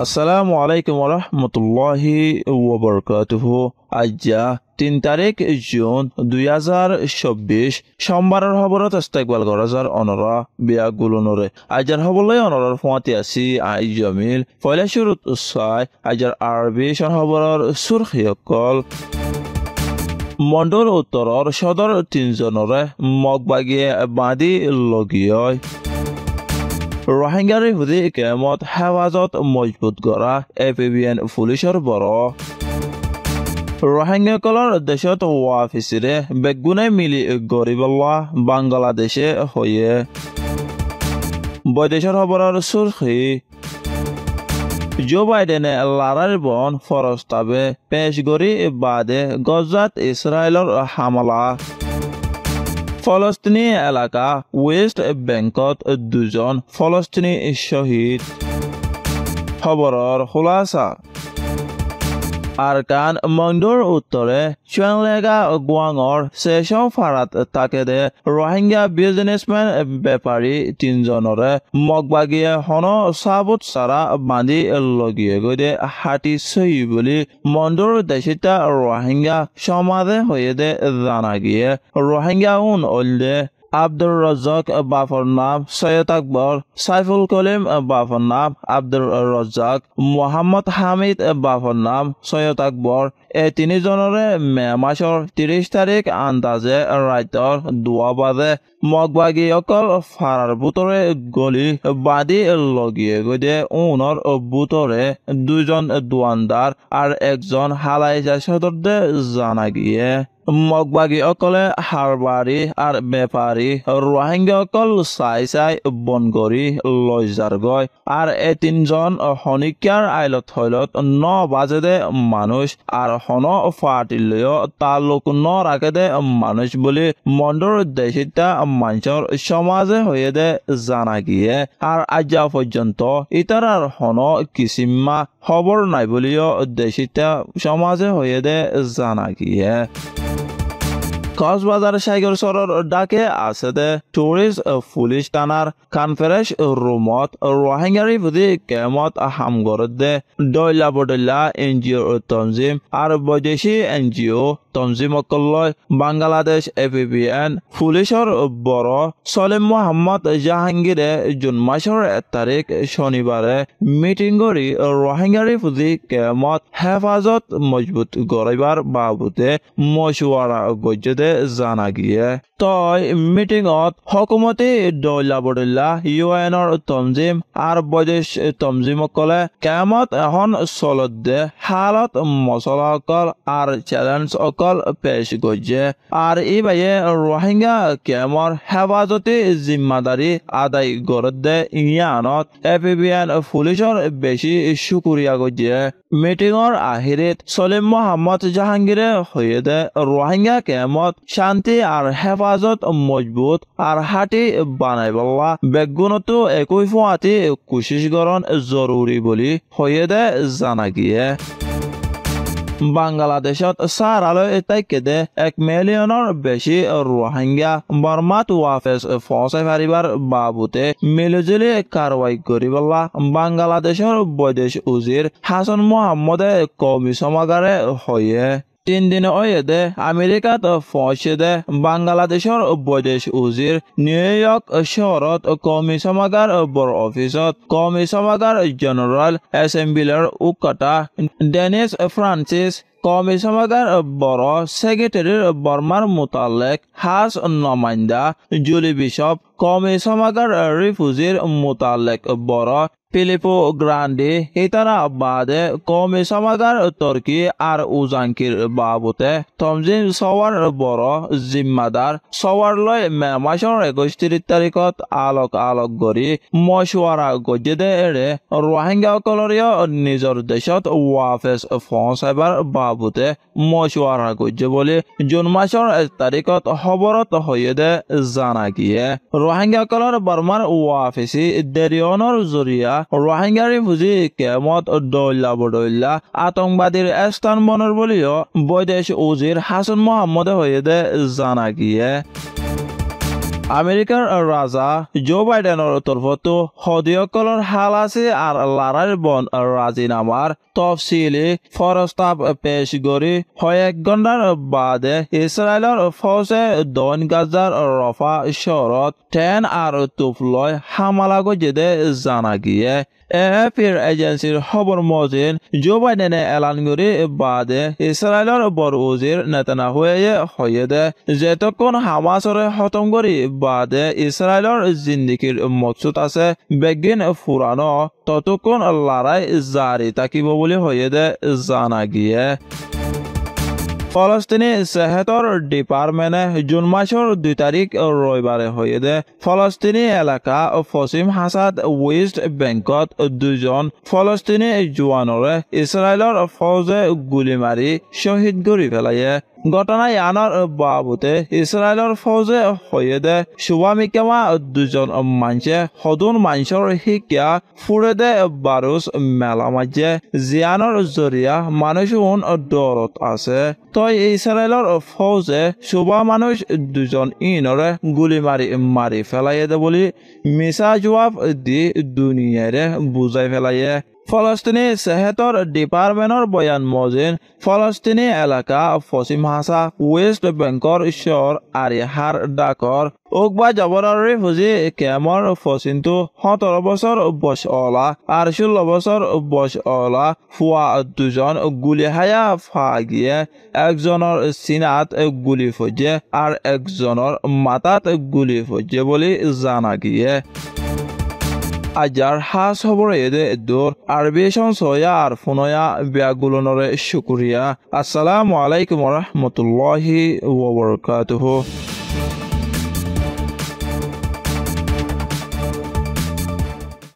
আসসালামু আলাইকুম রহমতুল্লাহি ওবরকাতহ আজ্জা তিন তারিখ জুন দুই হাজার চব্বিশ সোমবারের হবরত ইস্তেকবাল গরাজার অনরা বিয়া গুলনরে আজার হবলৈ অনরার ফুঁয়াতে আছি আই জমিল পয়লা সুরত উৎসাই আজার আরবি সরহবরের সুরখিয়কল মণ্ডল উত্তৰৰ সদৰ তিনজনৰে মগ বাদি বান্ধি লগিয়ায় ৰোহিংগাৰ সুধি কেমত সেৱাজত মজবুত কৰা এ পি বি এন পুলিচৰ বৰ ৰোহিংগাসকলৰ দেশত হোৱা ফিচিৰে বেগুণে মিলি গঢ়িবলোৱা বাংলাদেশে হৈয়ে বৈদেশৰ খবৰৰ চুৰ্খী জো বাইডেনে লাৰাৰ বন ফৰস্তাবে পেছ গৰি বাদে গজাত ইছৰাইলৰ হামলা ফলস্তিনী এলাকা ওয়েস্ট বেংকত দুজন ফলস্তিনী শহীদ খবৰৰ খোলাচা আরকান মংডুর উত্তরে চুয়াংলেগা গুয়াংর সেশন ফারাত তাকেদে রোহিঙ্গা বিজনেসম্যান বেপাৰী তিনজনৰে মগবাগিয়ে হন চাবুত চাৰা বান্ধি লগিয়ে গৈ দে হাতী চহী বুলি মন্দুৰ দেশিতা রোহিঙ্গা সমাধে হয়ে দে জানা গিয়ে রোহিঙ্গা উন অল্যে আব্দুল ৰজ্জাক বাফৰ নাম সৈয়দ আকবৰ সাইফুল কলিম বাফৰ নাম আব্দুল ৰজাক মোহাম্মদ হামিদ বাফৰ নাম সৈয়দ আকবৰ তিনিজনৰে মে মাসৰ ত্ৰিশ তাৰিখ আন্দাজে ৰাইতৰ দুৱা বাজে অকল ফাৰাৰ বুটৰে গলি বাদি লগিয়ে গৈদে উনৰ বুটৰে দুজন দোৱানদাৰ আৰু একজন হালাই সদৰ্দে জানা গিয়ে মগবাগীসকলে হাৰবাৰী আৰু বেপাৰী ৰোহিংগীসকল চাই চাই বন কৰি লৈ যাৰগৈ আৰু এই তিনিজন শনিকাৰ আইলত থৈলত ন বাজেদে মানুহ আৰু হন ফাটিল্য তালুক ন রাখে দে মানুষ বলি মন্ডর উদ্দেশ্যতা মানুষের সমাজে হয়ে দে জানা গিয়ে আর আজা পর্যন্ত ইতারার হন কিসিম্মা খবর নাই বলিও উদ্দেশ্যতা সমাজে হয়ে দে জানা গিয়ে কক্সবাজার সাইগর সরর ডাকে আছে দে টুরিস্ট পুলিশ থানার কনফারেন্স রুমত রোহিঙ্গারি প্রতি কেমত হামগর দে ডইলা বদলা এনজিও তঞ্জিম আর বৈদেশী এনজিও তঞ্জিমকল্লয় বাংলাদেশ এ পি বি পুলিশের বড় সলিম মোহাম্মদ জাহাঙ্গীরে জুন মাসের এক তারিখ শনিবারে মিটিং করে রোহিঙ্গারি পুঁজি কেমত হেফাজত মজবুত গড়াইবার বাবুতে মশুয়ারা গজ্জতে জানা গিয়ে তই মিটিংত হকুমতি দৈলা ইউ এনৰ তঞ্জিম আর বৈদেশ তঞ্জিমসকলে কেমত এখন চলত দে হালত মচলাসকল আৰু অকল সকল পেশ করছে আর এভাবে রোহিঙ্গা ক্যামর হেফাজতে জিম্মাদারি আদায় করে দেয় ইয়ানত এপিবিএন পুলিশের বেশি সুকুরিয়া করছে মিটিংর আহিরিত সলিম মোহাম্মদ জাহাঙ্গীরে হয়ে দেয় রোহিঙ্গা ক্যামত শান্তি আর হেফাজত মজবুত আর হাটি বানাইবল্লা বেগুনতো একই ফুয়াতি কোশিশ করণ জরুরি বলে হয়ে দেয় জানা গিয়ে বাংলাদেশত চাৰ আলৈ এটাইকেদে এক মিলিয়নৰ বেছি ৰোহিংগা বৰ্মাত ৱাফেজ ফচাই ফাৰিবাৰ বাবুতে মিলিজুলি কাৰৱাই কৰিবলা বাংলাদেশৰ বৈদেশ উজিৰ হাছন মহম্মদে কমি সমাগাৰে হয়ে তিন দিন ওয়েদে আমেরিকাত ফসেদে বাংলাদেশের বৈদেশ উজির নিউ ইয়র্ক শহর কমি সমাগার বর অফিসত কমি সমাগার জেনারেল এসেম্বলির উকটা ডেনিস ফ্রান্সিস কমি সমাগার বড় সেক্রেটারির বর্মার মোতালেক হাস নমাইন্দা জুলি বিশপ كوميساماغر রিফুজির মোতালেক বড় পিলিপো গ্রান্ডে হেতারা বাদে কমে সমাগার তর্কি আর উজাঙ্কির বাবুতে তমজিম সওয়ার বড় জিম্মাদার সওয়ার লয় মে মাসের একুশ তিরিশ তারিখত আলোক আলোক গড়ি মশুয়ারা গজিদে এড়ে রোহিঙ্গা কলরীয় নিজর দেশত ওয়াফেস ফসাইবার বাবুতে মশুয়ারা গজে বলে জুন মাসের এক তারিখত খবরত হয়ে দে জানা গিয়ে ৰোহিংগাসকলৰ বৰ্মাৰ ৱাফিচি দেৰিয়নৰ জৰিয়া ৰোহিংগাৰ বুজি কেমত দৌল্লা বদৌল্লা আতংবাদীর স্থান বনর বলিও বৈদেশ উজির হাসান মোহাম্মদ হয়ে জানা গিয়ে আমেরিকার ৰাজা জো বাইডেনৰ তৰফতো সদীয়সকলৰ হাল আছে আৰু লাৰাৰ বন ৰাজিনামাৰ তফচিলি প্ৰস্তাৱ পেশ কৰি এক ঘণ্টাৰ বাদে ইছৰাইলৰ ফৌজে দন গাজাৰ ৰফা চহৰত ট্ৰেন আৰু টোপ লৈ হামালা কৰিছে জানা গিয়ে এফির এজেন্সির খবর মজিন জো বাইডেনে এলান করে বাদে ইসরায়েলের বড় উজির নেতানা হয়ে হয়ে দে যেতক্ষণ হামাসরে খতম করে বাদ ইসরায়েলৰ জিন্দিগীৰ মকচুদ আছে বেগিন ফুৰাণ ততক্ষণ লৰাই জাৰি থাকিব বুলি হৈয়েদে জানা গিয়ে ফলস্তিনি সেহেতর ডিপার্টমেন্টে জুন মাসের দুই তারিখ রবিবারে হয়ে দে ফলস্তিনি এলাকা পশ্চিম হাসাদ ওয়েস্ট ব্যাংকত দুজন ফলস্তিনি জওয়ানরে ইসরায়েলের ফৌজে গুলি মারি শহীদ করে ফেলাইয়ে ঘটনায় আনার বাবুতে ইসরায়েলের ফৌজে হয়ে দে সুবামিকেমা দুজন মানছে সদুন মানসর শিকা ফুরে দে বারুস মেলা মাঝে জিয়ানোর জরিয়া মানুষুন দরত আছে তই ইসরায়েলের ফৌজে সুবা মানুষ দুজন ইনরে গুলি মারি মারি ফেলাইয়ে দে বলি মিছা জবাব দি দুনিয়ারে বুজাই ফেলাইয়ে ফলস্তিনী চেহেতৰ ডিপাৰ্টমেণ্টৰ বয়ান মজিন ফলস্তিনী এলেকা পশ্চিম হাছা ৱেষ্ট বেংকৰ ঈশ্বৰ আৰু হাৰ ডাকৰ উকবা জবরারি ফুজি কেমর ফসিন্তু সোতৰ বছৰ বয়স অলা আর ষোলো বছৰ বয়স অলা ফুয়া দুজন গুলি হায়া ফা গিয়ে চিনাত গুলি ফুজে আর একজনৰ মাতাত গুলি ফুজে বুলি জানা গিয়ে ajar ha soborede dur arbeshon soyar funoya biagulonore shukriya assalamu alaikum warahmatullahi wabarakatuh